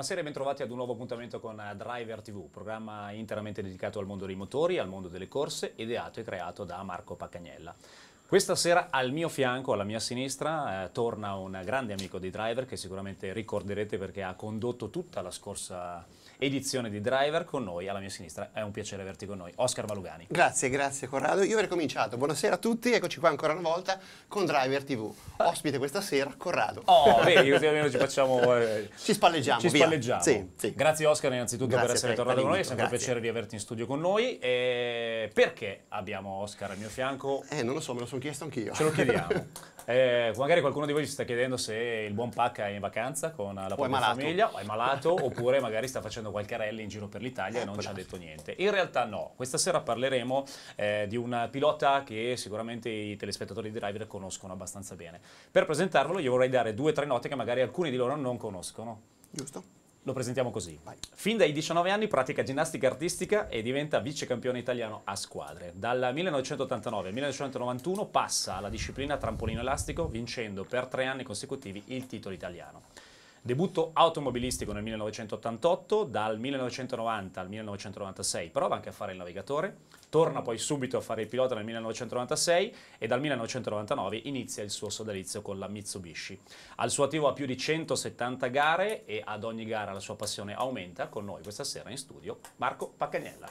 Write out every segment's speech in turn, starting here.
Buonasera e bentrovati ad un nuovo appuntamento con eh, Driver TV, programma interamente dedicato al mondo dei motori, al mondo delle corse, ideato e creato da Marco Paccagnella. Questa sera al mio fianco, alla mia sinistra, eh, torna un grande amico di driver che sicuramente ricorderete perché ha condotto tutta la scorsa edizione di Driver con noi, alla mia sinistra. È un piacere averti con noi, Oscar Valugani. Grazie, grazie Corrado. Io ho ricominciato. Buonasera a tutti, eccoci qua ancora una volta con Driver TV. Ah. Ospite questa sera Corrado. Oh, vedi, così almeno ci facciamo... Eh, ci spalleggiamo, Ci spalleggiamo. Sì, sì. Grazie Oscar innanzitutto grazie per essere per tornato con noi, è sempre grazie. un piacere di averti in studio con noi. E perché abbiamo Oscar al mio fianco? Eh, non lo so, me lo sono chiesto anch'io. Ce lo chiediamo. Eh, magari qualcuno di voi si sta chiedendo se il buon Pacca è in vacanza con la propria famiglia, o è malato, oppure magari sta facendo qualche rally in giro per l'Italia e eh, non ci ha detto niente. In realtà no, questa sera parleremo eh, di un pilota che sicuramente i telespettatori di Driver conoscono abbastanza bene. Per presentarlo io vorrei dare due o tre note che magari alcuni di loro non conoscono. Giusto. Lo presentiamo così. Vai. Fin dai 19 anni pratica ginnastica artistica e diventa vice campione italiano a squadre. Dal 1989 al 1991 passa alla disciplina trampolino elastico vincendo per tre anni consecutivi il titolo italiano. Debutto automobilistico nel 1988, dal 1990 al 1996 prova anche a fare il navigatore, torna poi subito a fare il pilota nel 1996 e dal 1999 inizia il suo sodalizio con la Mitsubishi. Al suo attivo ha più di 170 gare e ad ogni gara la sua passione aumenta. Con noi questa sera in studio Marco Paccagnella.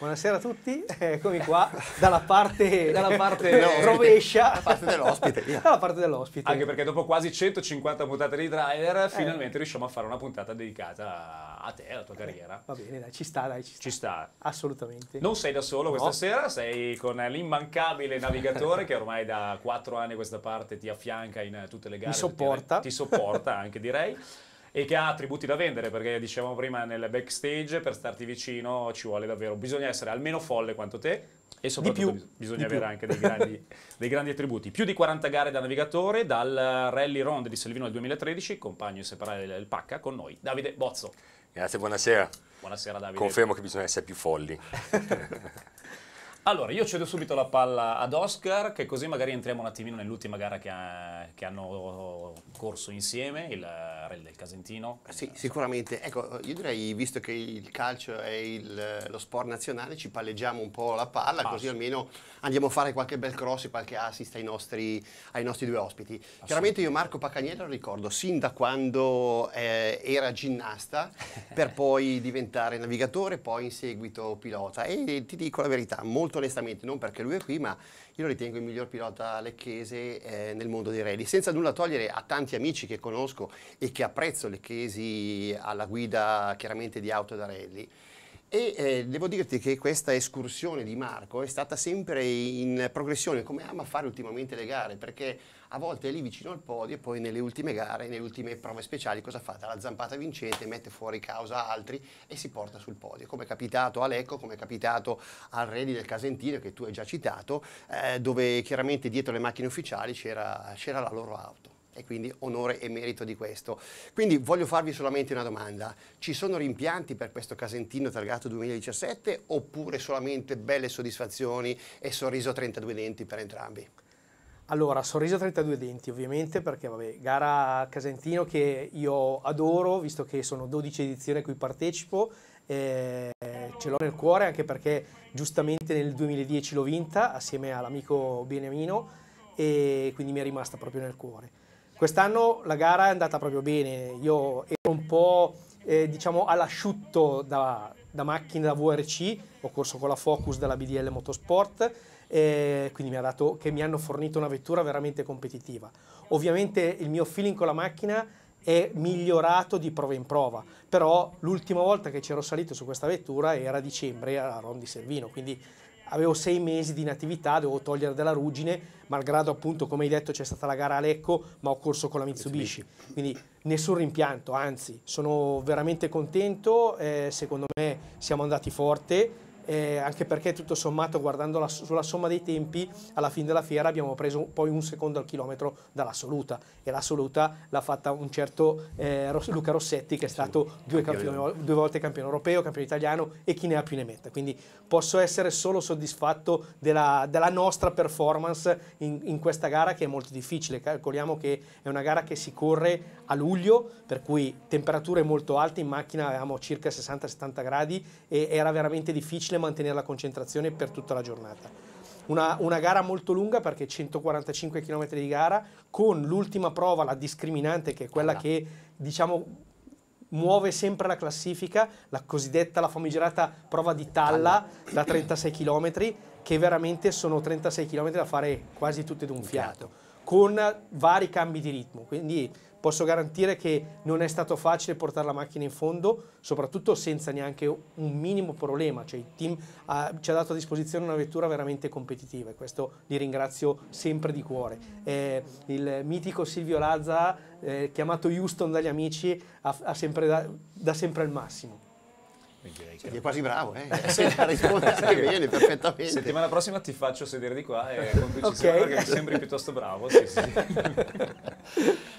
Buonasera a tutti, eccomi qua dalla parte, dalla parte rovescia. Dalla parte dell'ospite. Dalla parte dell'ospite. Anche perché dopo quasi 150 puntate di Driver, eh. finalmente riusciamo a fare una puntata dedicata a te, alla tua carriera. Va bene, dai, ci sta, dai, ci sta. Ci sta. Assolutamente. Non sei da solo no. questa sera, sei con l'immancabile navigatore che ormai da 4 anni a questa parte ti affianca in tutte le gare. Ti sopporta. Ti, ti sopporta anche direi e che ha attributi da vendere, perché dicevamo prima nel backstage per starti vicino ci vuole davvero, bisogna essere almeno folle quanto te e soprattutto più, bisogna avere più. anche dei grandi, dei grandi, attributi. Più di 40 gare da navigatore dal Rally Round di Selvino del 2013, compagno inseparabile del Pacca, con noi Davide Bozzo. Grazie, buonasera. Buonasera Davide. Confermo che bisogna essere più folli. Allora, io cedo subito la palla ad Oscar, che così magari entriamo un attimino nell'ultima gara che, ha, che, hanno corso insieme, il Rally del Casentino. Eh sì, sicuramente. Ecco, io direi, visto che il calcio è il, lo sport nazionale, ci palleggiamo un po' la palla, ah, così almeno andiamo a fare qualche bel cross e qualche assist ai nostri, ai nostri due ospiti. Chiaramente io Marco Pacaniello lo ricordo sin da quando eh, era ginnasta, per poi diventare navigatore, poi in seguito pilota. E ti dico la verità, molto molto onestamente, non perché lui è qui, ma io lo ritengo il miglior pilota lecchese eh, nel mondo dei rally, senza nulla togliere a tanti amici che conosco e che apprezzo lecchesi alla guida chiaramente di auto da rally. E eh, devo dirti che questa escursione di Marco è stata sempre in progressione, come ama fare ultimamente le gare, perché a volte è lì vicino al podio e poi nelle ultime gare, nelle ultime prove speciali, cosa fa? La zampata vincente, mette fuori causa altri e si porta sul podio. Come è capitato a Lecco, come è capitato al Redi del Casentino, che tu hai già citato, eh, dove chiaramente dietro le macchine ufficiali c'era la loro auto e quindi onore e merito di questo. Quindi voglio farvi solamente una domanda, ci sono rimpianti per questo Casentino targato 2017 oppure solamente belle soddisfazioni e sorriso 32 denti per entrambi? Allora, sorriso 32 denti ovviamente perché vabbè, gara Casentino che io adoro visto che sono 12 edizioni a cui partecipo, eh, ce l'ho nel cuore anche perché giustamente nel 2010 l'ho vinta assieme all'amico Beniamino e quindi mi è rimasta proprio nel cuore. Quest'anno la gara è andata proprio bene, io ero un po' eh, diciamo all'asciutto da, da macchina da VRC, ho corso con la Focus della BDL Motorsport, eh, quindi mi, ha dato, che mi hanno fornito una vettura veramente competitiva. Ovviamente il mio feeling con la macchina è migliorato di prova in prova, però l'ultima volta che c'ero salito su questa vettura era a dicembre a Rondi Servino, quindi avevo sei mesi di inattività, dovevo togliere della ruggine, malgrado appunto, come hai detto, c'è stata la gara a Lecco, ma ho corso con la Mitsubishi. Quindi nessun rimpianto, anzi, sono veramente contento, eh, secondo me siamo andati forte, eh, anche perché tutto sommato guardando la, sulla somma dei tempi alla fine della fiera abbiamo preso poi un secondo al chilometro dall'assoluta e l'assoluta l'ha fatta un certo eh, Luca Rossetti che è stato due, campione, due, volte campione europeo, campione italiano e chi ne ha più ne metta, quindi posso essere solo soddisfatto della, della nostra performance in, in questa gara che è molto difficile, calcoliamo che è una gara che si corre a luglio per cui temperature molto alte, in macchina avevamo circa 60-70 gradi e era veramente difficile mantenere la concentrazione per tutta la giornata. Una, una, gara molto lunga perché 145 km di gara con l'ultima prova, la discriminante che è quella allora. che diciamo muove sempre la classifica, la cosiddetta, la famigerata prova di talla allora. da 36 km che veramente sono 36 km da fare quasi tutte d'un fiato con vari cambi di ritmo. Quindi posso garantire che non è stato facile portare la macchina in fondo, soprattutto senza neanche un minimo problema. Cioè, il team ha, ah, ci ha dato a disposizione una vettura veramente competitiva e questo li ringrazio sempre di cuore. Eh, il mitico Silvio Lazza, eh, chiamato Houston dagli amici, ha, ha sempre da, dà sempre il massimo. Direi cioè, che... È quasi bravo, eh? sì, rispondi anche bene, perfettamente. Settimana prossima ti faccio sedere di qua e complicissimo okay. perché sembri piuttosto bravo. Sì, sì.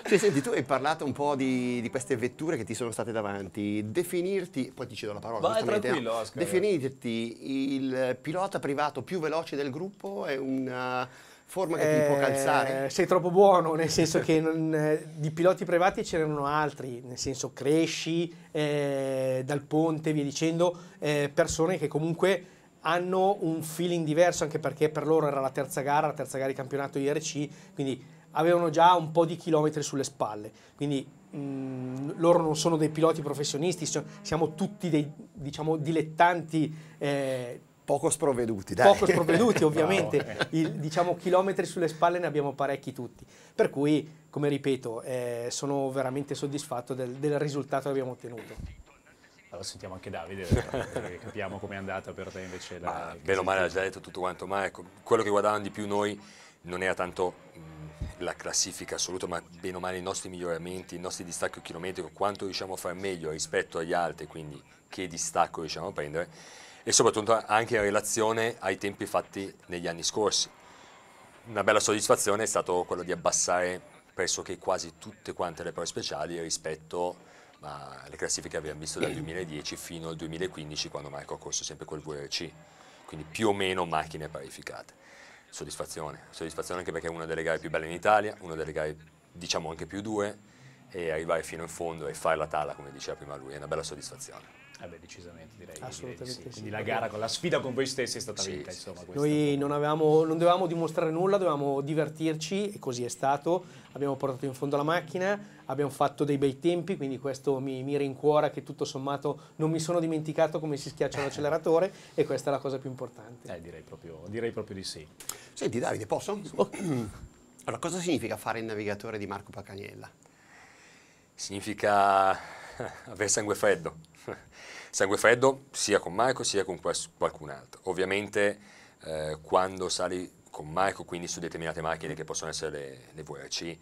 sì, senti, tu hai parlato un po' di, di, queste vetture che ti sono state davanti. Definirti, poi ti cedo la parola, Vai, eh. tranquillo, Oscar. Definirti il pilota privato più veloce del gruppo è una forma che eh, ti può calzare? Eh, sei troppo buono, nel senso che non, eh, di piloti privati ce n'erano altri, nel senso Cresci, eh, Dal Ponte, via dicendo, eh, persone che comunque hanno un feeling diverso, anche perché per loro era la terza gara, la terza gara di campionato IRC, quindi avevano già un po' di chilometri sulle spalle, quindi loro non sono dei piloti professionisti, siamo tutti dei diciamo, dilettanti Poco sprovveduti, dai. Poco sprovveduti, ovviamente. Eh. Il, diciamo, chilometri sulle spalle ne abbiamo parecchi tutti. Per cui, come ripeto, eh, sono veramente soddisfatto del, del risultato che abbiamo ottenuto. Allora sentiamo anche Davide, eh, perché capiamo com'è andata per te invece la... Ma, bene o male ha già detto tutto quanto, ma ecco, quello che guardavano di più noi non era tanto la classifica assoluta, ma bene o male i nostri miglioramenti, il nostro distacco chilometrico, quanto riusciamo a fare meglio rispetto agli altri, quindi che distacco riusciamo a prendere e soprattutto anche in relazione ai tempi fatti negli anni scorsi. Una bella soddisfazione è stato quella di abbassare pressoché quasi tutte quante le prove speciali rispetto alle classifiche che abbiamo visto dal 2010 fino al 2015 quando Marco ha corso sempre col VRC, quindi più o meno macchine parificate. Soddisfazione, soddisfazione anche perché è una delle gare più belle in Italia, una delle gare diciamo anche più dure e arrivare fino in fondo e fare la tala come diceva prima lui è una bella soddisfazione. Eh beh, decisamente direi. Assolutamente direi sì. Sì. Quindi la gara, con la sfida con voi stessi è stata sì, vinta. Insomma, Noi non, avevamo, non, dovevamo dimostrare nulla, dovevamo divertirci e così è stato. Abbiamo portato in fondo la macchina, abbiamo fatto dei bei tempi, quindi questo mi, mi rincuora che tutto sommato non mi sono dimenticato come si schiaccia l'acceleratore e questa è la cosa più importante. Eh, direi, proprio, direi proprio di sì. Senti Davide, posso? Oh. Allora, cosa significa fare il navigatore di Marco Pacaniella? Significa avere sangue freddo. sangue freddo sia con Marco sia con qualcun altro. Ovviamente eh, quando sali con Marco, quindi su determinate macchine che possono essere le, le VRC,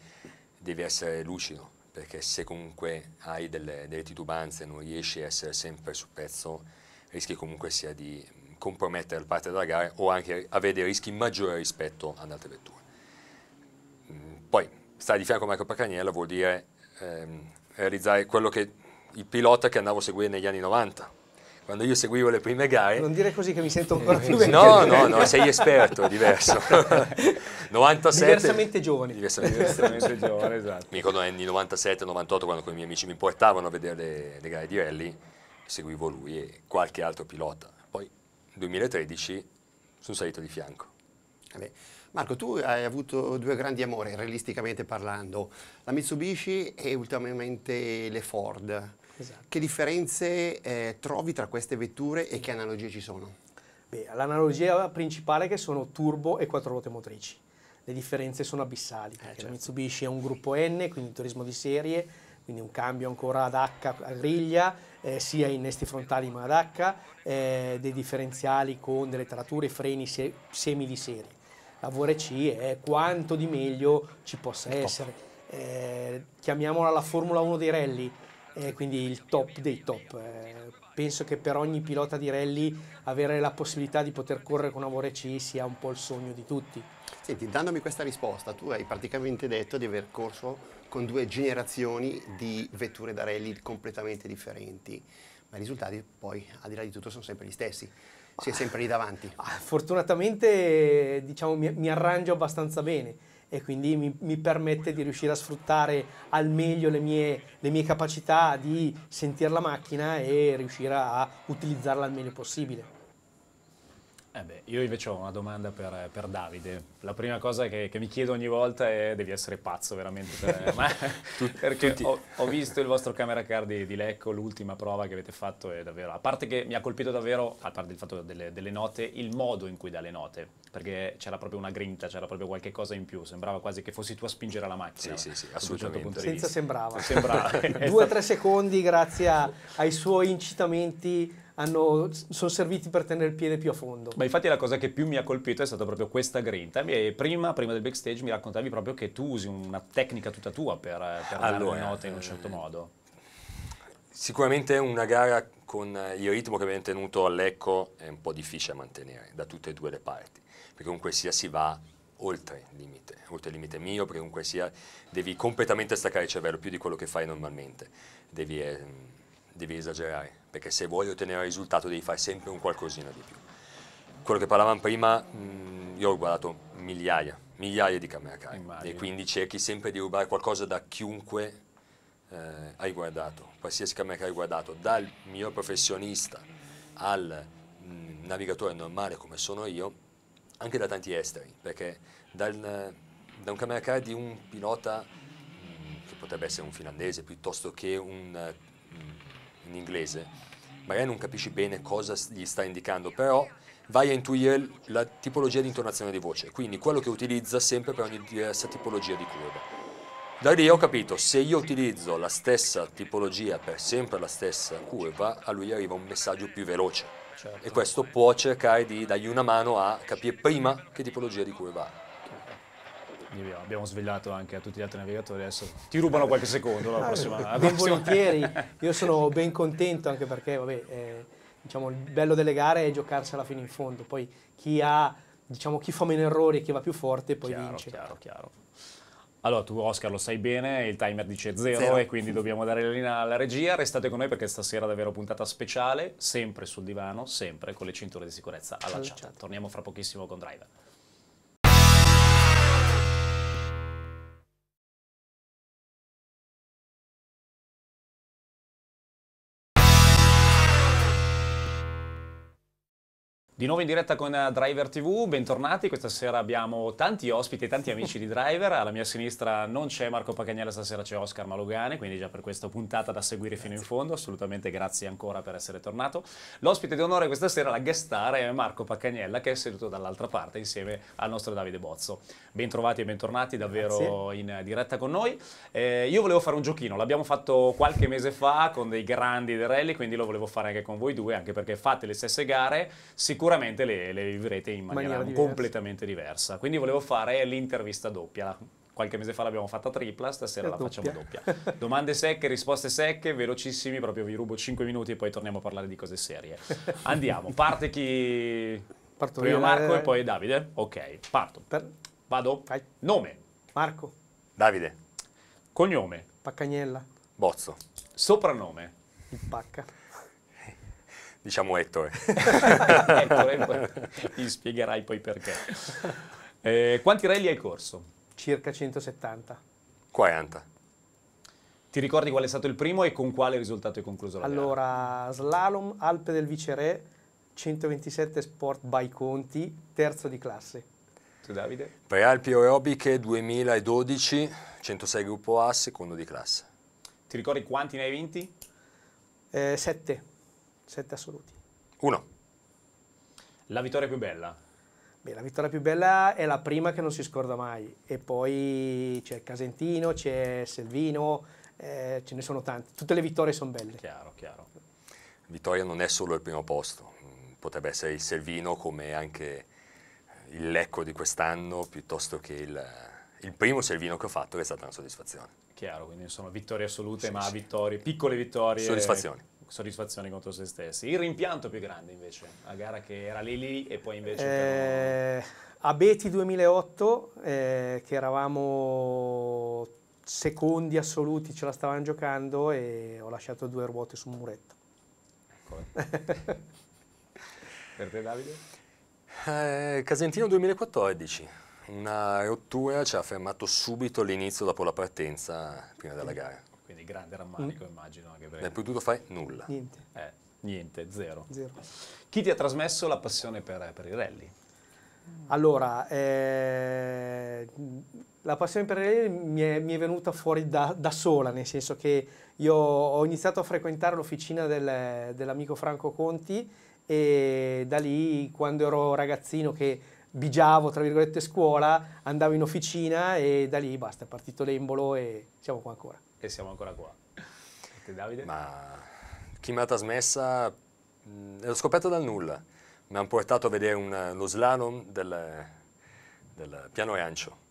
devi essere lucido, perché se comunque hai delle, delle titubanze, non riesci a essere sempre sul pezzo, rischi comunque sia di mm, compromettere parte della gara o anche avere dei rischi maggiori rispetto ad altre vetture. Mm, poi stare di fianco a Marco Pacaniello vuol dire ehm, realizzare quello che il pilota che andavo a seguire negli anni 90. Quando io seguivo le prime gare... Non dire così che mi sento ancora più vecchio. No, no, no, sei esperto, è diverso. 97... Diversamente giovane. Diversamente, diversamente giovane, esatto. esatto. Mi ricordo negli anni 97, 98, quando con i miei amici mi portavano a vedere le, le gare di rally, seguivo lui e qualche altro pilota. Poi, nel 2013, sono salito di fianco. Vabbè. Marco, tu hai avuto due grandi amori, realisticamente parlando, la Mitsubishi e ultimamente le Ford. Esatto. Che differenze eh, trovi tra queste vetture e che analogie ci sono? l'analogia principale è che sono turbo e quattro ruote motrici. Le differenze sono abissali, eh, certo. la Mitsubishi è un gruppo N, quindi turismo di serie, quindi un cambio ancora ad H a griglia, eh, sia innesti frontali ma ad H, eh, dei differenziali con delle tratture, freni se, semi di serie la C è quanto di meglio ci possa essere. Eh, chiamiamola la Formula 1 dei rally, eh, quindi il top dei top. Eh, penso che per ogni pilota di rally avere la possibilità di poter correre con una C sia un po' il sogno di tutti. Senti, dandomi questa risposta, tu hai praticamente detto di aver corso con due generazioni di vetture da rally completamente differenti, ma i risultati poi, al di là di tutto, sono sempre gli stessi sei sempre lì davanti. Ah, fortunatamente diciamo, mi, mi, arrangio abbastanza bene e quindi mi, mi, permette di riuscire a sfruttare al meglio le mie, le mie capacità di sentire la macchina e riuscire a utilizzarla al meglio possibile. Eh beh, io invece ho una domanda per, per Davide. La prima cosa che, che, mi chiedo ogni volta è devi essere pazzo veramente per, ma, perché ho, ho, visto il vostro camera car di, di, Lecco, l'ultima prova che avete fatto è davvero, a parte che mi ha colpito davvero, a parte il fatto delle, delle, note, il modo in cui dà le note, perché c'era proprio una grinta, c'era proprio qualche cosa in più, sembrava quasi che fossi tu a spingere la macchina. Sì, sì, sì, certo assolutamente. Senza sembrava. sembrava. Due o tre esatto. secondi grazie a, ai suoi incitamenti hanno, sono serviti per tenere il piede più a fondo. Ma infatti la cosa che più mi ha colpito è stata proprio questa grinta. E prima, prima del backstage mi raccontavi proprio che tu usi una tecnica tutta tua per, per allora, dare le note in un eh, certo modo. Sicuramente una gara con il ritmo che abbiamo tenuto all'ecco è un po' difficile da mantenere da tutte e due le parti, perché comunque sia si va oltre il limite, oltre il limite mio, perché comunque sia devi completamente staccare il cervello più di quello che fai normalmente, devi, eh, devi esagerare perché se vuoi ottenere il risultato devi fare sempre un qualcosina di più. Quello che parlavamo prima, mh, mm, io ho guardato migliaia, migliaia di camera car e quindi cerchi sempre di rubare qualcosa da chiunque eh, hai guardato, qualsiasi camera car hai guardato, dal mio professionista al mh, mm, navigatore normale come sono io, anche da tanti esteri, perché dal, da un camera car di un pilota mh, mm, che potrebbe essere un finlandese piuttosto che un in inglese, magari non capisci bene cosa gli sta indicando, però vai a intuire la tipologia di intonazione di voce, quindi quello che utilizza sempre per ogni diversa tipologia di curva. Da lì ho capito, se io utilizzo la stessa tipologia per sempre la stessa curva, a lui arriva un messaggio più veloce. Certo. E questo può cercare di dargli una mano a capire prima che tipologia di curva ha abbiamo svegliato anche a tutti gli altri navigatori, adesso ti rubano qualche secondo la ah, prossima. La prossima. volentieri, io sono ben contento anche perché vabbè, eh, diciamo, il bello delle gare è giocarsela fino in fondo, poi chi, ha, diciamo, chi fa meno errori e chi va più forte poi chiaro, vince. Chiaro, chiaro. Allora, tu Oscar lo sai bene, il timer dice zero, zero. e quindi dobbiamo dare la linea alla regia. Restate con noi perché stasera è davvero puntata speciale, sempre sul divano, sempre con le cinture di sicurezza allacciate. Allacciate. Torniamo fra pochissimo con Driver. Di nuovo in diretta con eh, Driver TV, bentornati. Questa sera abbiamo tanti ospiti e tanti amici di Driver. Alla mia sinistra non c'è Marco Pacagnella, stasera c'è Oscar Malogane, quindi già per questa puntata da seguire fino in fondo. Assolutamente grazie ancora per essere tornato. L'ospite d'onore questa sera, la guest star, è Marco Pacagnella, che è seduto dall'altra parte insieme al nostro Davide Bozzo. Bentrovati e bentornati davvero grazie. in diretta con noi. Eh, io volevo fare un giochino, l'abbiamo fatto qualche mese fa con dei grandi del rally, quindi lo volevo fare anche con voi due, anche perché fate le stesse gare. Sicuramente sicuramente le, le vivrete in maniera, maniera diversa. completamente diversa. Quindi volevo fare l'intervista doppia. Qualche mese fa l'abbiamo fatta tripla, stasera la, la doppia. facciamo doppia. Domande secche, risposte secche, velocissimi, proprio vi rubo 5 minuti e poi torniamo a parlare di cose serie. Andiamo, parte chi... Parto Prima Marco e eh. poi Davide? Ok, parto. Per... Vado? Vai. Nome? Marco. Davide. Cognome? Paccagnella. Bozzo. Soprannome? Il Pacca diciamo Ettore. Ettore, ti spiegherai poi perché. Eh, quanti rally hai corso? Circa 170. 40. Ti ricordi qual è stato il primo e con quale risultato hai concluso la allora, gara? Allora, slalom Alpe del Viceré, 127 Sport by Conti, terzo di classe. Tu Davide? Prealpi Aerobiche 2012, 106 gruppo A, secondo di classe. Ti ricordi quanti ne hai vinti? Eh, sette sette assoluti. Uno. La vittoria più bella? Beh, la vittoria più bella è la prima che non si scorda mai e poi c'è Casentino, c'è Selvino, eh, ce ne sono tante. Tutte le vittorie sono belle. Chiaro, chiaro. Vittoria non è solo il primo posto, potrebbe essere il Selvino come anche eh, il Lecco di quest'anno piuttosto che il, il primo Selvino che ho fatto che è stata una soddisfazione. Chiaro, quindi sono vittorie assolute sì, ma sì. vittorie, piccole vittorie. Soddisfazioni soddisfazione contro se stessi. Il rimpianto più grande invece, la gara che era lì lì e poi invece... Eh, però... A Beti 2008, eh, che eravamo secondi assoluti, ce la stavano giocando e ho lasciato due ruote sul muretto. Ecco. per te Davide? Eh, Casentino 2014, una rottura ci ha fermato subito all'inizio dopo la partenza, prima della gara grande rammarico, mm. immagino. Anche perché... Non hai potuto fare nulla. Niente. Eh, niente, zero. zero. Chi ti ha trasmesso la passione per, per i rally? Allora, eh, la passione per il mi è, mi è venuta fuori da, da, sola, nel senso che io ho iniziato a frequentare l'officina del, dell'amico Franco Conti e da lì, quando ero ragazzino che bigiavo, tra virgolette, scuola, andavo in officina e da lì basta, è partito l'embolo e siamo qua ancora e siamo ancora qua. Te, Davide? Ma chi mi ha trasmessa mm, l'ho scoperto dal nulla. Mi hanno portato a vedere un, lo slalom del, del piano Rancio.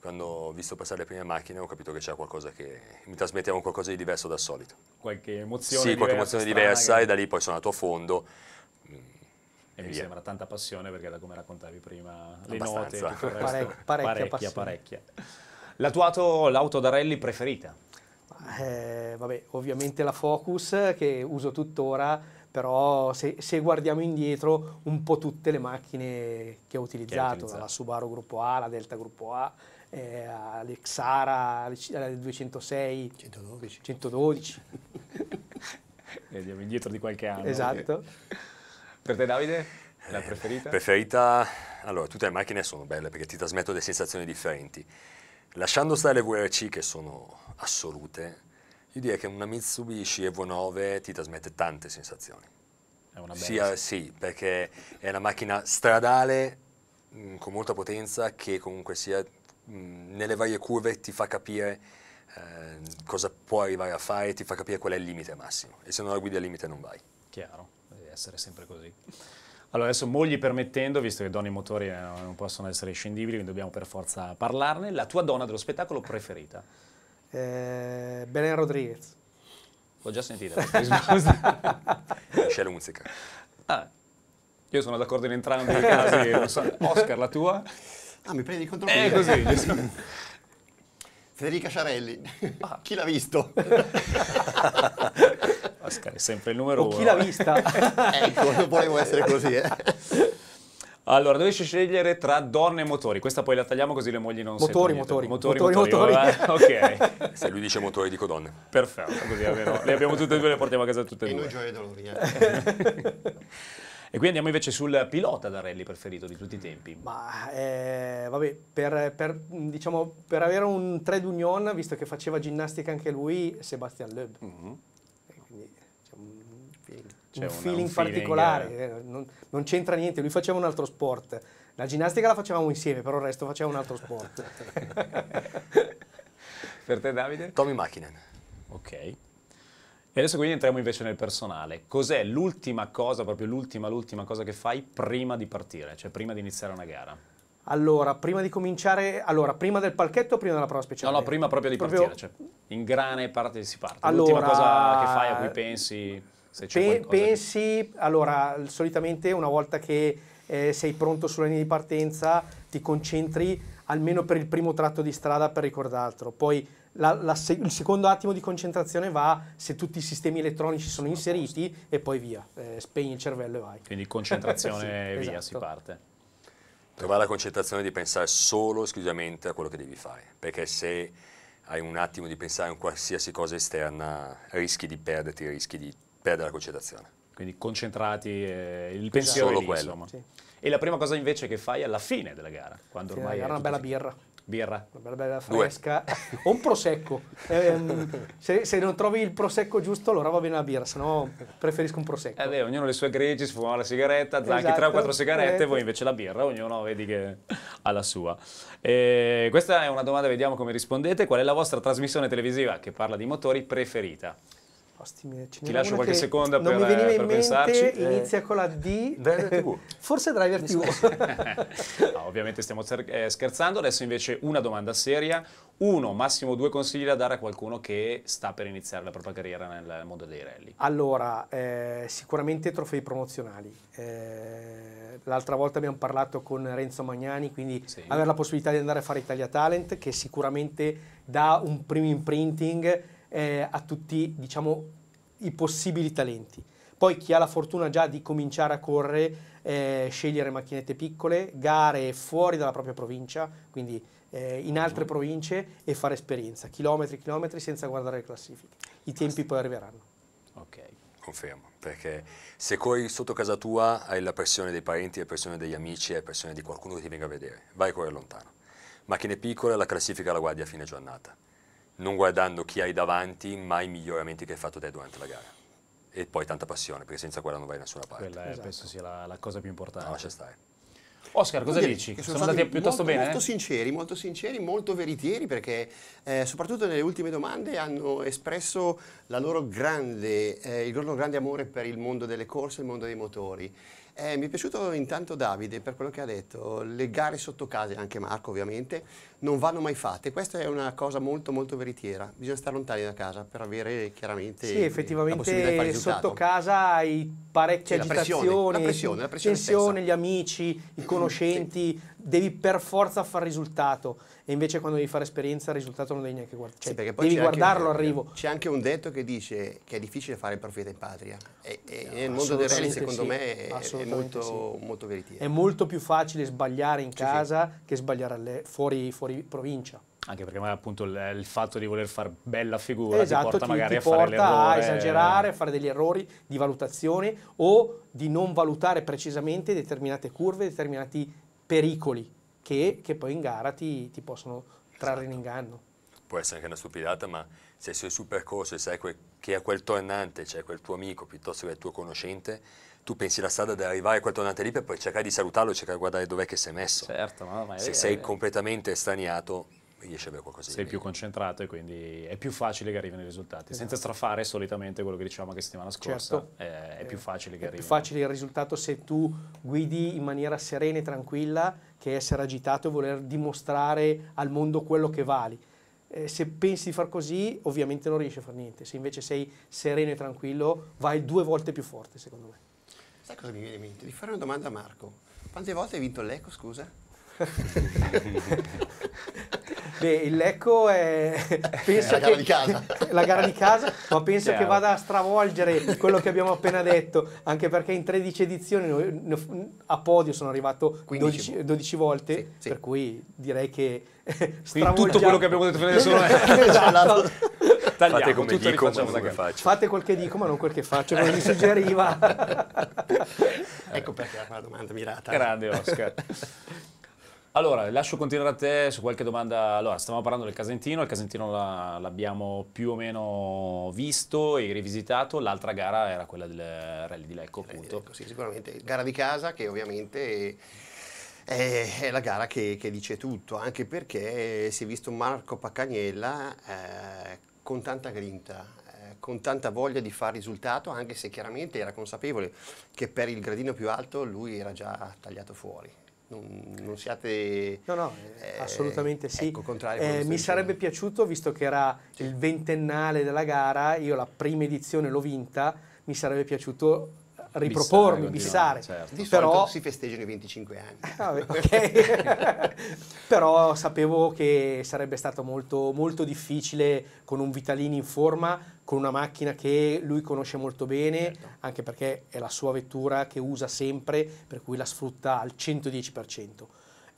Quando ho visto passare le prime macchine ho capito che c'era qualcosa che mi trasmetteva qualcosa di diverso dal solito. Qualche emozione sì, diversa. qualche emozione diversa che... e da lì poi sono andato a fondo. E, e mi via. sembra tanta passione perché da come raccontavi prima le Abbastanza. note, tutto il resto, Parec parecchia, parecchia, parecchia. La tua auto, l'auto da rally preferita? Eh, vabbè, ovviamente la Focus che uso tuttora, però se, se, guardiamo indietro un po' tutte le macchine che ho utilizzato, che la Subaru Gruppo A, la Delta Gruppo A, eh, l'Exara, la 206, 112. 112. e andiamo indietro di qualche anno. Esatto. Per te Davide, la eh, preferita? Eh, preferita, allora tutte le macchine sono belle perché ti trasmettono delle sensazioni differenti. Lasciando stare le VRC che sono assolute, io direi che una Mitsubishi Evo 9 ti trasmette tante sensazioni. È una bella. Sia, sì, perché è una macchina stradale mh, mm, con molta potenza che comunque sia mh, mm, nelle varie curve ti fa capire eh, cosa può arrivare a fare, ti fa capire qual è il limite massimo e se non la guidi al limite non vai. Chiaro, devi essere sempre così. Allora adesso mogli permettendo, visto che donne e motori eh, non possono essere scendibili, quindi dobbiamo per forza parlarne, la tua donna dello spettacolo preferita? eh, Belen Rodriguez. L'ho già sentita la risposta. Michele Unzica. Ah, io sono d'accordo in entrambi i casi. Oscar, la tua? Ah, mi prendi contro controllo. Eh, così. Federica Sciarelli. Ah. Chi l'ha visto? Oscar è sempre il numero o uno. Chi l'ha vista? ecco, non volevo essere così, eh. Allora, dovresti scegliere tra donne e motori, questa poi la tagliamo così le mogli non motori, motori, motori, motori, motori, motori. Eh? ok. Se lui dice motori dico donne. Perfetto, così almeno le abbiamo tutte e due, le portiamo a casa tutte e, e due. E noi gioia dolori. Eh. E qui andiamo invece sul pilota da rally preferito di tutti i tempi. Ma eh, vabbè, per, per, diciamo, per avere un trade union, visto che faceva ginnastica anche lui, Sebastian Loeb. Mm-hmm un, una, feeling feeling particolare, eh. Eh, non, non c'entra niente, lui faceva un altro sport, la ginnastica la facevamo insieme, però il resto faceva un altro sport. per te Davide? Tommy Makinen. Ok. E adesso quindi entriamo invece nel personale. Cos'è l'ultima cosa, proprio l'ultima, l'ultima cosa che fai prima di partire, cioè prima di iniziare una gara? Allora, prima di cominciare, allora, prima del palchetto o prima della prova speciale? No, no, prima proprio di proprio... partire, cioè in grane parte, si parte. Allora... L'ultima cosa che fai, a cui pensi? Se Pe- pensi, di... allora, solitamente una volta che eh, sei pronto sulla linea di partenza, ti concentri almeno per il primo tratto di strada per ricordartelo. Poi la, la, il secondo attimo di concentrazione va se tutti i sistemi elettronici sono inseriti e poi via, eh, spegni il cervello e vai. Quindi concentrazione sì, e via, esatto. si parte. Trovare la concentrazione di pensare solo esclusivamente a quello che devi fare, perché se hai un attimo di pensare a qualsiasi cosa esterna rischi di perderti, rischi di perde la concitazione. Quindi concentrati, eh, il pensiero solo lì, quello. Insomma. Sì. E la prima cosa invece che fai alla fine della gara, quando sì, ormai... Era una bella birra. Birra. Una bella, bella fresca. o un prosecco. Eh, se, se, non trovi il prosecco giusto, allora va bene la birra, se no preferisco un prosecco. Eh beh, ognuno le sue greggi, si fumava la sigaretta, Zanchi esatto. 3 o quattro sigarette, eh. voi invece la birra, ognuno vedi che ha la sua. Eh, questa è una domanda, vediamo come rispondete. Qual è la vostra trasmissione televisiva che parla di motori preferita? Ostime, Ti lascio qualche seconda per, non mi veniva eh, in pensarci. Mente, eh. Inizia con la D. Driver TV. Forse Driver TV. no, ovviamente stiamo eh, scherzando. Adesso invece una domanda seria. Uno, massimo due consigli da dare a qualcuno che sta per iniziare la propria carriera nel mondo dei rally. Allora, eh, sicuramente trofei promozionali. Eh, l'altra volta abbiamo parlato con Renzo Magnani, quindi sì. avere la possibilità di andare a fare Italia Talent, che sicuramente dà un primo imprinting eh, a tutti diciamo, i possibili talenti. Poi chi ha la fortuna già di cominciare a correre, eh, scegliere macchinette piccole, gare fuori dalla propria provincia, quindi eh, in altre province e fare esperienza, chilometri e chilometri senza guardare le classifiche. I tempi poi arriveranno. Ok. Confermo, perché se corri sotto casa tua hai la pressione dei parenti, la pressione degli amici, la pressione di qualcuno che ti venga a vedere. Vai a correre lontano. Macchine piccole, la classifica la guardi a fine giornata non guardando chi hai davanti, ma i miglioramenti che hai fatto te durante la gara. E poi tanta passione, perché senza quella non vai da nessuna parte. Quella è, eh, esatto. penso sia la, la, cosa più importante. No, lascia stare. Oscar, cosa dire, dici? Sono, sono andati piuttosto bene? Molto eh? sinceri, molto sinceri, molto veritieri perché eh, soprattutto nelle ultime domande hanno espresso loro grande, eh, il loro grande amore per il mondo delle corse e il mondo dei motori. Eh, mi è piaciuto intanto Davide per quello che ha detto, le gare sotto casa, anche Marco ovviamente, non vanno mai fatte. Questa è una cosa molto molto veritiera, bisogna stare lontani da casa per avere chiaramente Sì, effettivamente sotto casa hai parecchie sì, agitazioni, la pressione, la pressione, la pressione tensione, stessa. gli amici, i conoscenti, sì. devi per forza far risultato e invece quando devi fare esperienza il risultato non devi neanche guardare. Cioè, sì, devi guardarlo anche, arrivo. C'è anche un detto che dice che è difficile fare il profeta in patria e, e no, nel mondo del rally secondo sì, me è, molto, sì. molto veritiero. È molto più facile sbagliare in casa che sbagliare alle, fuori, fuori provincia anche perché magari appunto il, il, fatto di voler fare bella figura esatto, ti porta ti, magari ti porta a fare l'errore. a esagerare, a fare degli errori di valutazione o di non valutare precisamente determinate curve, determinati pericoli che, che poi in gara ti, ti possono trarre esatto. in inganno. Può essere anche una stupidata, ma se sei sul percorso e sai che a quel tornante cioè quel tuo amico piuttosto che il tuo conoscente, tu pensi la strada di arrivare a quel tornante lì per poi cercare di salutarlo e cercare di guardare dov'è che sei messo. Certo, ma se sei completamente estaniato riesci a avere qualcosa Sei più concentrato e quindi è più facile che arrivino i risultati. Esatto. Senza strafare solitamente quello che dicevamo anche settimana scorsa, certo. è, eh, è, più eh, facile che è arrivino. È più facile il risultato se tu guidi in maniera serena e tranquilla che essere agitato e voler dimostrare al mondo quello che vali. Eh, se pensi di far così, ovviamente non riesci a fare niente. Se invece sei sereno e tranquillo, vai due volte più forte, secondo me. Sai cosa mi viene in mente? Di fare una domanda a Marco. Quante volte hai vinto l'Eco, scusa? Beh, il Lecco è, penso la, gara che, di casa. la gara di casa, ma penso Chiaro. che vada a stravolgere quello che abbiamo appena detto, anche perché in 13 edizioni a podio sono arrivato 12, 12 volte, sì, sì. per cui direi che stravolgiamo. tutto quello che abbiamo detto fino adesso non è... Esatto. esatto. Tagliamo, fate come dico, come faccio. Fate quel che dico, ma non quel che faccio, come mi suggeriva. ecco perché era una domanda mirata. Grande Oscar. Allora, lascio continuare a te su qualche domanda. Allora, stavamo parlando del Casentino, il Casentino l'abbiamo più o meno visto e rivisitato, l'altra gara era quella del Rally di Lecco, eh, appunto. Di Lecco, sì, sicuramente. Gara di casa che ovviamente è, è la gara che, che, dice tutto, anche perché si è visto Marco Paccagnella eh, con tanta grinta, eh, con tanta voglia di fare risultato, anche se chiaramente era consapevole che per il gradino più alto lui era già tagliato fuori non, non siate... No, no, eh, assolutamente sì. Ecco, eh, mi sarebbe piaciuto, visto che era sì. il ventennale della gara, io la prima edizione l'ho vinta, mi sarebbe piaciuto ripropormi, bissare. Certo. Di Però si festeggiano i 25 anni. Vabbè, ah, okay. Però sapevo che sarebbe stato molto, molto difficile con un Vitalini in forma con una macchina che lui conosce molto bene, certo. anche perché è la sua vettura che usa sempre, per cui la sfrutta al 110%.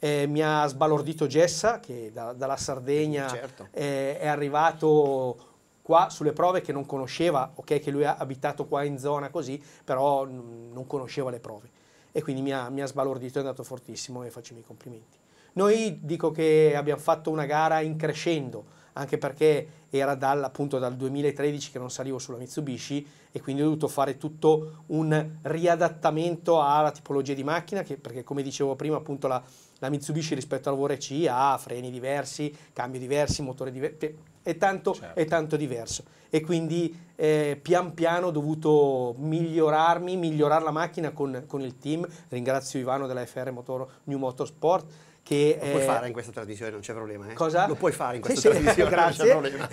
Eh, mi ha sbalordito Gessa, che da, dalla Sardegna certo. eh, è arrivato qua sulle prove che non conosceva, ok che lui ha abitato qua in zona così, però non conosceva le prove e quindi mi ha, mi ha sbalordito, è andato fortissimo e faccio i miei complimenti. Noi dico che abbiamo fatto una gara in crescendo, anche perché era dal, appunto dal 2013 che non salivo sulla Mitsubishi e quindi ho dovuto fare tutto un riadattamento alla tipologia di macchina che, perché come dicevo prima appunto la, la Mitsubishi rispetto alla VRC ha freni diversi, cambi diversi, motore diverso, è tanto, certo. è tanto diverso e quindi eh, pian piano ho dovuto migliorarmi, migliorare la macchina con, con il team, ringrazio Ivano della FR Motor, New Motorsport che, lo puoi eh, fare in questa tradizione, non c'è problema. Eh? Cosa? Lo puoi fare in questa sì, tradizione, grazie. non c'è problema.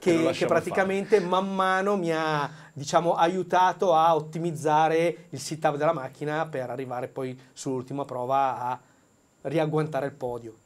che, che praticamente fare. man mano mi ha diciamo, aiutato a ottimizzare il sit-up della macchina per arrivare poi sull'ultima prova a riagguantare il podio.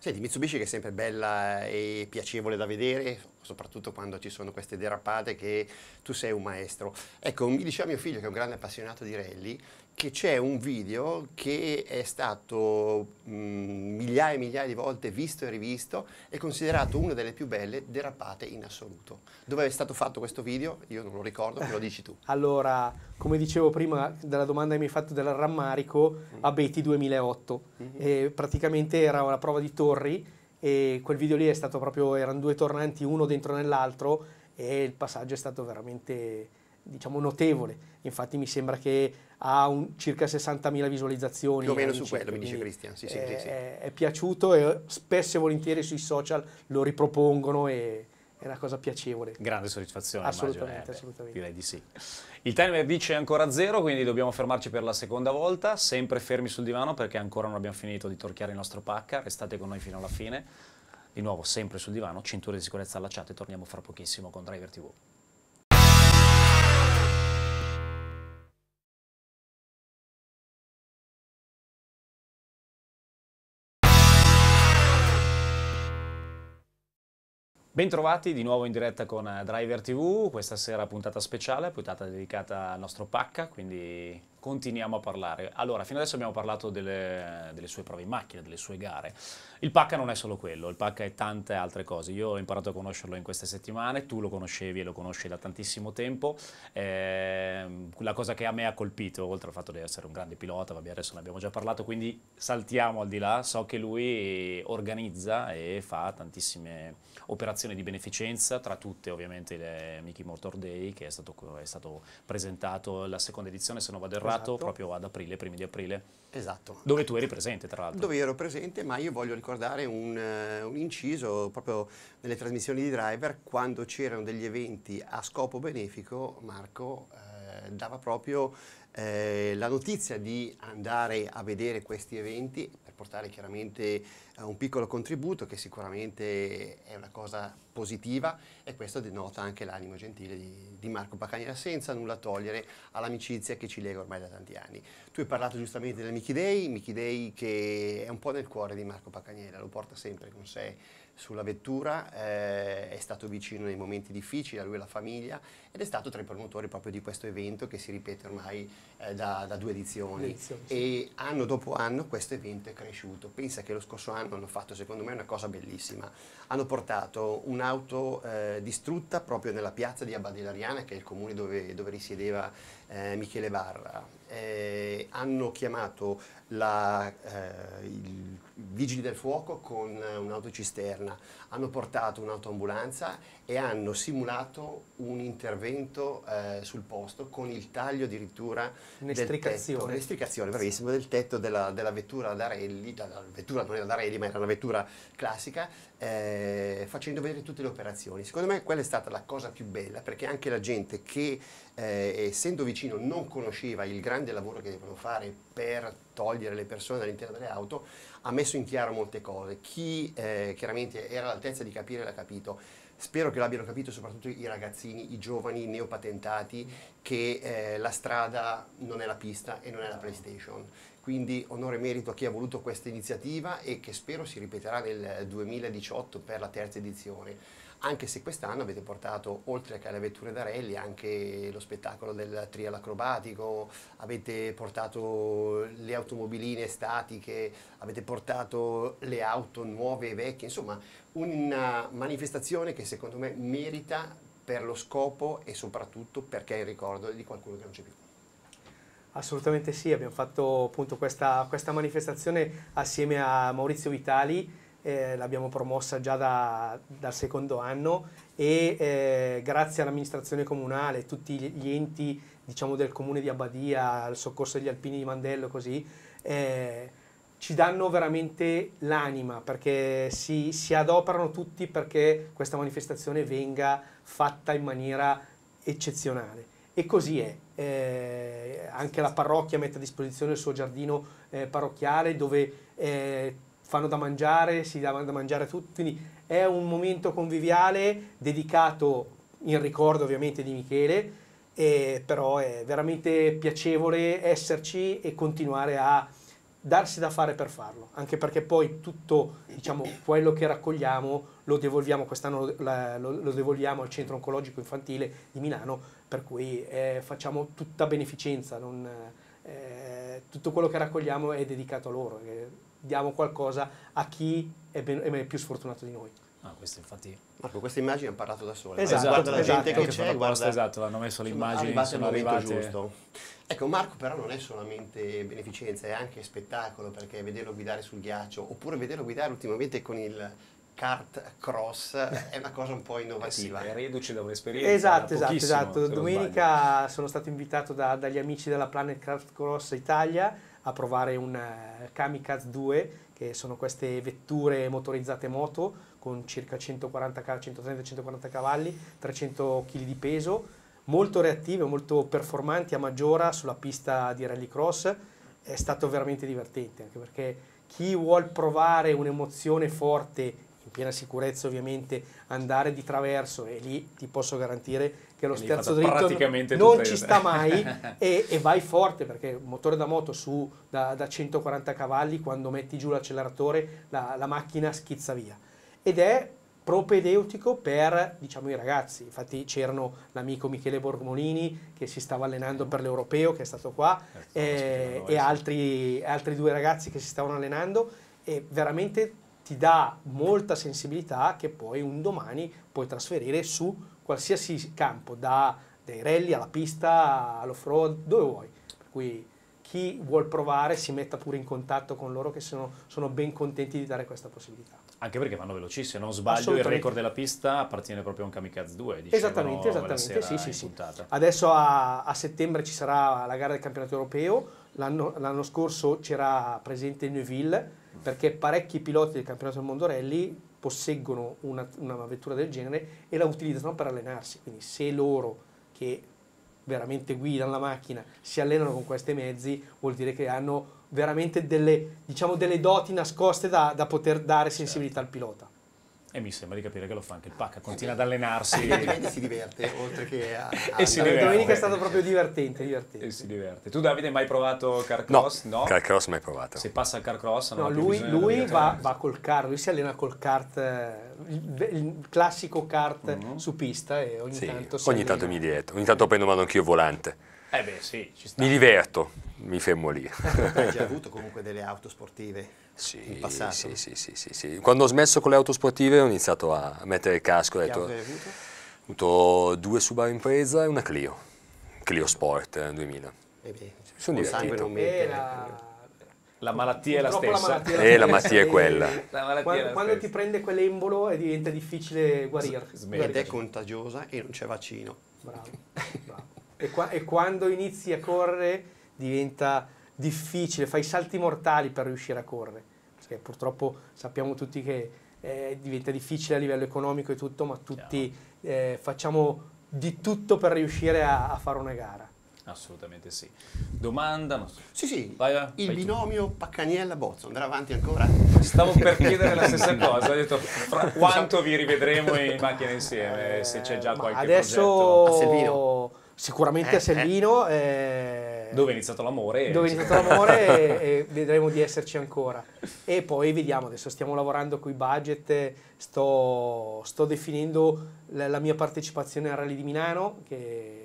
Senti, Mitsubishi che è sempre bella eh, e piacevole da vedere, soprattutto quando ci sono queste derapate che tu sei un maestro. Ecco, mi diceva mio figlio che è un grande appassionato di rally, che c'è un video che è stato mh, migliaia e migliaia di volte visto e rivisto e considerato una delle più belle derapate in assoluto. Dove è stato fatto questo video? Io non lo ricordo, me lo dici tu. Allora, come dicevo prima dalla domanda che mi hai fatto del rammarico, mm. a Betty 2008, mm-hmm. praticamente era una prova di torri e quel video lì è stato proprio, erano due tornanti uno dentro nell'altro e il passaggio è stato veramente diciamo notevole, infatti mi sembra che ha un, circa 60.000 visualizzazioni. Più o meno su quello, mi dice Cristian, sì, sì, è, sì. È, è, piaciuto e spesso e volentieri sui social lo ripropongono e è una cosa piacevole. Grande soddisfazione, assolutamente, eh, assolutamente. direi di sì. Il timer dice ancora zero, quindi dobbiamo fermarci per la seconda volta, sempre fermi sul divano perché ancora non abbiamo finito di torchiare il nostro pacca, restate con noi fino alla fine. Di nuovo, sempre sul divano, cinture di sicurezza allacciate, torniamo fra pochissimo con Driver TV. Bentrovati di nuovo in diretta con eh, Driver TV, questa sera puntata speciale, puntata dedicata al nostro pacca, quindi continuiamo a parlare. Allora, fino adesso abbiamo parlato delle, delle, sue prove in macchina, delle sue gare. Il PACA non è solo quello, il PACA è tante altre cose. Io ho imparato a conoscerlo in queste settimane, tu lo conoscevi e lo conosci da tantissimo tempo. Eh, la cosa che a me ha colpito, oltre al fatto di essere un grande pilota, vabbè adesso ne abbiamo già parlato, quindi saltiamo al di là, so che lui organizza e fa tantissime operazioni di beneficenza, tra tutte ovviamente il Mickey Motor Day che è stato, è stato presentato la seconda edizione, se non vado errato consacrato esatto. proprio ad aprile, primi di aprile. Esatto. Dove tu eri presente, tra l'altro. Dove ero presente, ma io voglio ricordare un, eh, un inciso proprio nelle trasmissioni di Driver, quando c'erano degli eventi a scopo benefico, Marco eh, dava proprio eh, la notizia di andare a vedere questi eventi portare chiaramente eh, un piccolo contributo che sicuramente è una cosa positiva e questo denota anche l'animo gentile di, di Marco Baccaniera senza nulla togliere all'amicizia che ci lega ormai da tanti anni. Tu hai parlato giustamente del Mickey Day, Mickey Day che è un po' nel cuore di Marco Baccaniera, lo porta sempre con sé sulla vettura, eh, è stato vicino nei momenti difficili a lui e alla famiglia ed è stato tra i promotori proprio di questo evento che si ripete ormai eh, da, da, due edizioni Inizio, sì. e anno dopo anno questo evento è cresciuto. Pensa che lo scorso anno hanno fatto secondo me una cosa bellissima, hanno portato un'auto eh, distrutta proprio nella piazza di Abadellariana che è il comune dove, dove risiedeva eh, Michele Barra, eh, hanno chiamato la, eh, i vigili del fuoco con un'autocisterna, hanno portato un'autoambulanza e hanno simulato un intervento eh, sul posto con il taglio addirittura un'estricazione, un'estricazione bravissimo, del tetto della, della vettura ad Arelli, la vettura non era da Arelli ma era una vettura classica, eh, facendo vedere tutte le operazioni. Secondo me quella è stata la cosa più bella perché anche la gente che eh, essendo vicino non conosceva il grande lavoro che devono fare per togliere le persone dall'interno delle auto, ha messo in chiaro molte cose. Chi eh, chiaramente era all'altezza di capire l'ha capito. Spero che l'abbiano capito soprattutto i ragazzini, i giovani i neopatentati, che eh, la strada non è la pista e non è la PlayStation. Quindi onore e merito a chi ha voluto questa iniziativa e che spero si ripeterà nel 2018 eh, per la terza edizione anche se quest'anno avete portato, oltre che alle vetture da rally, anche lo spettacolo del trial acrobatico, avete portato le automobiline statiche, avete portato le auto nuove e vecchie, insomma una manifestazione che secondo me merita per lo scopo e soprattutto perché è il ricordo di qualcuno che non c'è più. Assolutamente sì, abbiamo fatto appunto questa, questa manifestazione assieme a Maurizio Vitali, eh, l'abbiamo promossa già da, dal secondo anno e eh, grazie all'amministrazione comunale, tutti gli enti diciamo, del comune di Abbadia, al soccorso degli alpini di Mandello, così, eh, ci danno veramente l'anima perché si, si adoperano tutti perché questa manifestazione venga fatta in maniera eccezionale. E così è. Eh, anche la parrocchia mette a disposizione il suo giardino eh, parrocchiale dove eh, fanno da mangiare, si dà da mangiare a tutti, quindi è un momento conviviale dedicato in ricordo ovviamente di Michele, e però è veramente piacevole esserci e continuare a darsi da fare per farlo, anche perché poi tutto diciamo, quello che raccogliamo lo devolviamo, quest'anno lo, lo devolviamo al Centro Oncologico Infantile di Milano, per cui eh, facciamo tutta beneficenza, non, eh, tutto quello che raccogliamo è dedicato a loro. Eh, diamo qualcosa a chi è, ben, è più sfortunato di noi. Ah, questo infatti... Marco, queste immagini hanno parlato da sole. Esatto, eh, guarda la esatto, gente che c'è, guarda... esatto, l'hanno messo le immagini, sono, sono arrivate... giusto. Ecco, Marco però non è solamente beneficenza, è anche spettacolo, perché vederlo guidare sul ghiaccio, oppure vederlo guidare ultimamente con il kart cross è una cosa un po' innovativa. Eh sì, è reduce da un'esperienza. Esatto, esatto, esatto. Domenica sono stato invitato da, dagli amici della Planet Kart Cross Italia a provare un eh, Kamikaze 2, che sono queste vetture motorizzate moto con circa 130-140 cavalli, 300 kg di peso, molto reattive, molto performanti a Maggiora sulla pista di rallycross. È stato veramente divertente, anche perché chi vuol provare un'emozione forte, in piena sicurezza ovviamente, andare di traverso, e lì ti posso garantire che lo sterzo dritto non ci sta mai e, e, vai forte perché il motore da moto su da, da 140 cavalli quando metti giù l'acceleratore la, la, macchina schizza via ed è propedeutico per diciamo i ragazzi infatti c'erano l'amico Michele Borgmolini che si stava allenando per l'europeo che è stato qua eh, eh e altri, altri due ragazzi che si stavano allenando e veramente ti dà molta sensibilità che poi un domani puoi trasferire su qualsiasi campo, dai rally alla pista, all'off-road, dove vuoi. Per cui chi vuol provare si metta pure in contatto con loro che sono, sono ben contenti di dare questa possibilità. Anche perché vanno velocissimi, se non sbaglio il record della pista appartiene proprio a un Kamikaze 2. Esattamente, esattamente, sì, sì, sì. Adesso a, a, settembre ci sarà la gara del campionato europeo, l'anno scorso c'era presente Neuville, mm. perché parecchi piloti del campionato del mondo rally posseggono una, una vettura del genere e la utilizzano per allenarsi. Quindi se loro che veramente guidano la macchina si allenano con questi mezzi, vuol dire che hanno veramente delle, diciamo, delle doti nascoste da, da poter dare sensibilità al pilota. E mi sembra di capire che lo fa anche il Pacca, ah, continua ad allenarsi. Quindi si diverte, oltre che a... a e si diverte. Domenica è stato proprio divertente, divertente. E si diverte. Tu Davide hai mai provato carcross? No, no? carcross mai provato. Se passa al carcross non No, lui, lui va, va, col kart, lui si allena col kart, eh, il, classico kart mm-hmm. su pista e ogni sì, tanto... ogni tanto mi dietro, ogni tanto prendo mano anch'io volante. Eh beh, sì, Mi diverto, mi fermo lì. Hai già avuto comunque delle auto sportive? Sì, sì, sì, sì, sì, Quando ho smesso con le auto sportive ho iniziato a mettere il casco. Ho detto, avuto due Subaru Impresa e una Clio, Clio Sport 2000. Eh beh, Sono divertito. La malattia è la stessa. La eh, malattia eh, la malattia è quella. Malattia quando, è quando ti prende quell'embolo diventa difficile guarire. S- Ed è contagiosa e non c'è vaccino. Bravo. bravo. e, qua, e quando inizi a correre diventa difficile, fai salti mortali per riuscire a correre, perché purtroppo sappiamo tutti che eh, diventa difficile a livello economico e tutto, ma tutti eh, facciamo di tutto per riuscire a, a, fare una gara. Assolutamente sì. Domanda? No. Sì, sì, vai, vai, il binomio Paccaniella-Bozzo andrà avanti ancora? Stavo per chiedere la stessa cosa, ho detto fra quanto vi rivedremo in macchina insieme, eh, se c'è già eh, qualche adesso... Adesso sicuramente eh, eh. a Selvino dove è iniziato l'amore. Dove è cioè. iniziato l'amore e, e, vedremo di esserci ancora. E poi vediamo, adesso stiamo lavorando con i budget, sto, sto definendo la, la, mia partecipazione al Rally di Milano, che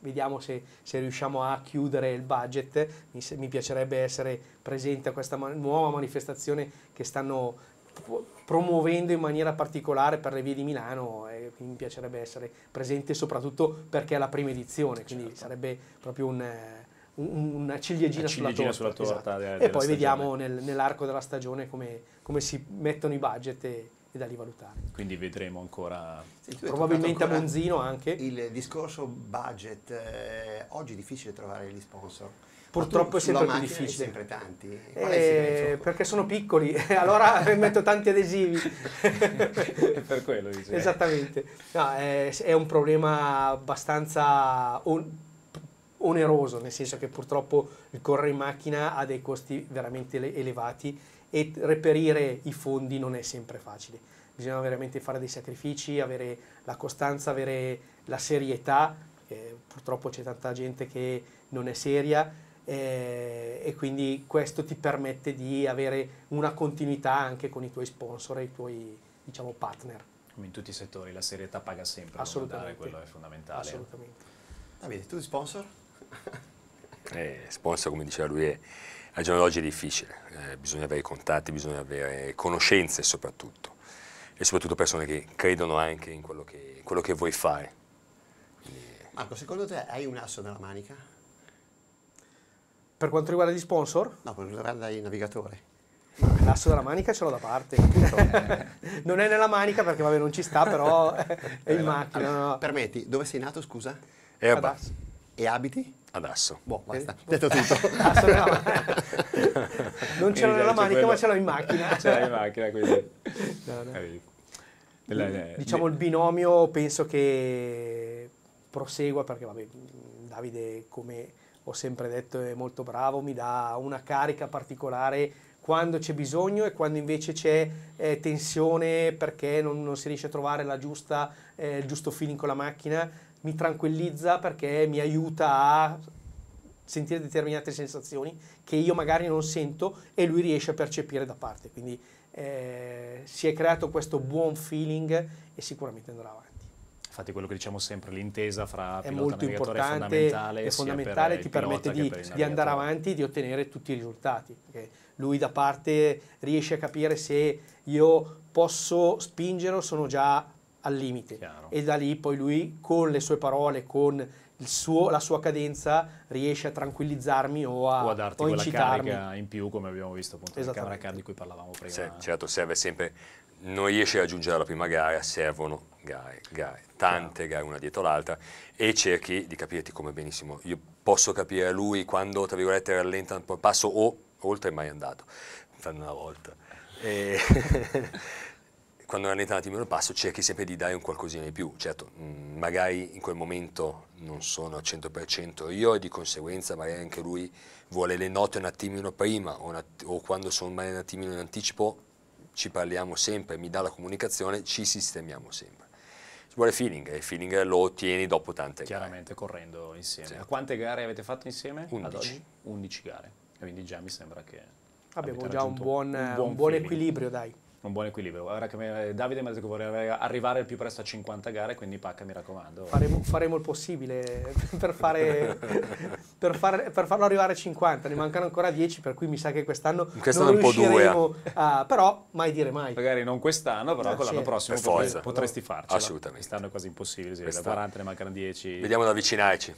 vediamo se, se riusciamo a chiudere il budget. Mi, se, mi piacerebbe essere presente a questa ma nuova manifestazione che stanno promuovendo in maniera particolare per le vie di Milano e mi piacerebbe essere presente soprattutto perché è la prima edizione, quindi certo. sarebbe proprio un, un, una ciliegina, una ciliegina sulla torta. Sulla torta esatto. e poi stagione. vediamo nel, nell'arco della stagione come, come, si mettono i budget e, e, da lì valutare. Quindi vedremo ancora... Sì, probabilmente ancora a Monzino anche. Il discorso budget, eh, oggi è difficile trovare gli sponsor purtroppo è sempre più difficile. sempre tanti. Eh, perché sono piccoli, allora metto tanti adesivi. è per quello dicevo. Esattamente. No, è, è, un problema abbastanza on, oneroso, nel senso che purtroppo il correre in macchina ha dei costi veramente elevati e reperire i fondi non è sempre facile. Bisogna veramente fare dei sacrifici, avere la costanza, avere la serietà. Eh, purtroppo c'è tanta gente che non è seria eh, e quindi questo ti permette di avere una continuità anche con i tuoi sponsor e i tuoi diciamo, partner. Come in tutti i settori, la serietà paga sempre, assolutamente. quello è fondamentale. Assolutamente. Ah, Davide, tu sponsor? eh, sponsor, come diceva lui, è, al giorno d'oggi è difficile, eh, bisogna avere contatti, bisogna avere conoscenze soprattutto e soprattutto persone che credono anche in quello che, quello che vuoi fare. Quindi... Marco, secondo te hai un asso nella manica? Per quanto riguarda gli sponsor? No, per quanto riguarda il navigatore. L'asso della manica ce l'ho da parte. non è nella manica perché vabbè non ci sta, però è in macchina. Allora, no. Permetti, dove sei nato scusa? E a Basso. E abiti? Adesso. Boh, basta. Eh, Detto tutto. Asso, no. non ce l'ho nella manica, quello. ma ce l'ho in macchina. Ce l'ho in macchina, quindi. No, no. diciamo il binomio penso che prosegua perché vabbè, Davide come ho sempre detto è molto bravo, mi dà una carica particolare quando c'è bisogno e quando invece c'è eh, tensione perché non, non, si riesce a trovare giusta, eh, il giusto feeling con la macchina, mi tranquillizza perché mi aiuta a sentire determinate sensazioni che io magari non sento e lui riesce a percepire da parte. Quindi eh, si è creato questo buon feeling e sicuramente andrà avanti. Infatti quello che diciamo sempre, l'intesa fra è molto importante, è fondamentale, È fondamentale, ti permette di, di, andare avanti, e di ottenere tutti i risultati. Perché lui da parte riesce a capire se io posso spingere o sono già al limite. Chiaro. E da lì poi lui con le sue parole, con suo, la sua cadenza riesce a tranquillizzarmi o a, o a darti o incitarmi. in più come abbiamo visto appunto nel camera card di cui parlavamo prima. Se, certo, serve sempre non riesci a raggiungere la prima gara, servono gare, gare, tante gare una dietro l'altra e cerchi di capirti come benissimo. Io posso capire lui quando, tra virgolette, rallenta un po' il passo o oltre è mai andato, fanno una volta. E quando rallenta un attimino il passo cerchi sempre di dare un qualcosina di più, certo, mm, magari in quel momento non sono al 100% io e di conseguenza magari anche lui vuole le note un attimino prima o, un o quando sono magari un attimino in anticipo ci parliamo sempre, mi dà la comunicazione, ci sistemiamo sempre. Ci vuole feeling e il feeling lo ottieni dopo tante Chiaramente gare. Chiaramente correndo insieme. Certo. Quante gare avete fatto insieme? 11. 11 gare, quindi già mi sembra che... Abbiamo già un buon, un buon, un buon equilibrio, dai un buon equilibrio. Ora che me, Davide mi ha detto che vorrei arrivare il più presto a 50 gare, quindi pacca mi raccomando. Faremo, faremo il possibile per, fare, per, far, per, farlo arrivare a 50, ne mancano ancora 10 per cui mi sa che quest'anno, quest'anno non riusciremo eh. a, però mai dire mai. Magari non quest'anno, però ah, con l'anno certo. prossimo potresti, potresti farcela. Assolutamente. Quest'anno è quasi impossibile, da 40 ne mancano 10. Vediamo da avvicinarci.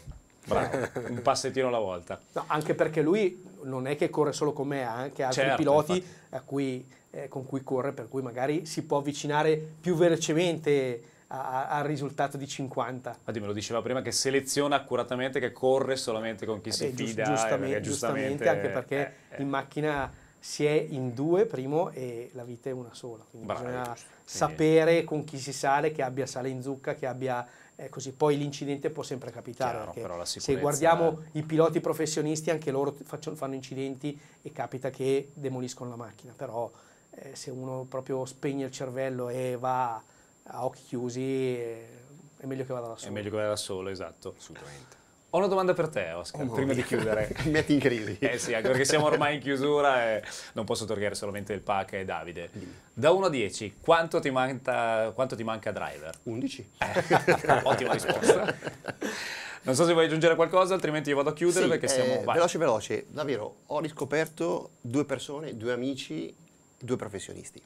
Bravo, un passettino alla volta. No, anche perché lui non è che corre solo con me, ha eh, anche altri certo, piloti infatti. a cui eh, con cui corre, per cui magari si può avvicinare più velocemente al risultato di 50. Infatti me lo diceva prima che seleziona accuratamente, che corre solamente con chi eh, si giust- fida. Giustamente, giustamente, anche perché eh, in eh. macchina si è in due, primo, e la vita è una sola. Quindi Bravi, bisogna giusto. sapere con chi si sale, che abbia sale in zucca, che abbia... Eh, così poi l'incidente può sempre capitare. Chiaro, se guardiamo i piloti professionisti, anche loro faccio, fanno incidenti e capita che demoliscono la macchina, però eh, se uno proprio spegne il cervello e va a occhi chiusi, eh, è meglio che vada da solo. È meglio che vada da solo, esatto. Assolutamente. Ho una domanda per te, Oscar, oh, prima no. di chiudere. Metti in crisi. Eh sì, anche perché siamo ormai in chiusura e non posso togliere solamente il PAC e Davide. Da 1 a 10, quanto ti manca, quanto ti manca Driver? 11. Eh, ottima risposta. Non so se vuoi aggiungere qualcosa, altrimenti io vado a chiudere sì, perché siamo... Eh, veloce, veloce. Davvero, ho riscoperto due persone, due amici due professionisti.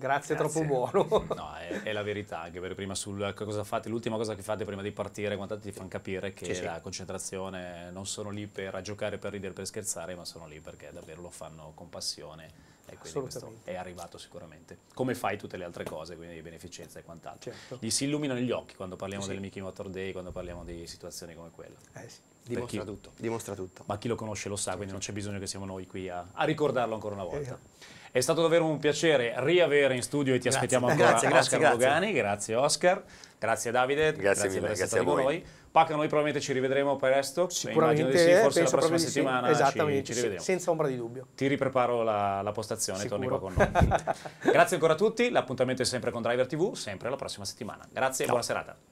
Grazie, Grazie, troppo buono. no, è, è, la verità, anche perché prima sul cosa fate, l'ultima cosa che fate prima di partire, quando ti fanno capire che sì, la concentrazione non sono lì per giocare, per ridere, per scherzare, ma sono lì perché davvero lo fanno con passione e quindi questo è arrivato sicuramente. Come fai tutte le altre cose, quindi beneficenza e quant'altro. Certo. Gli si illuminano gli occhi quando parliamo sì. del Mickey Motor Day, quando parliamo di situazioni come quella. Eh sì. Dimostra chi, tutto. Dimostra tutto. Ma chi lo conosce lo sa, quindi non c'è bisogno che siamo noi qui a, a ricordarlo ancora una volta. Eh. È stato davvero un piacere riavere in studio e ti grazie. aspettiamo ancora grazie, grazie, Oscar grazie. Grazie Oscar. Grazie Davide, grazie, grazie mille, per grazie stato con noi. Pac, noi probabilmente ci rivedremo presto. Sicuramente, sì, forse la prossima settimana sì. Esattamente, ci, ci rivedremo. senza ombra di dubbio. Ti ripreparo la, la postazione, Sicuro. torni qua con noi. grazie ancora a tutti, l'appuntamento è sempre con Driver TV, sempre la prossima settimana. Grazie e buona serata.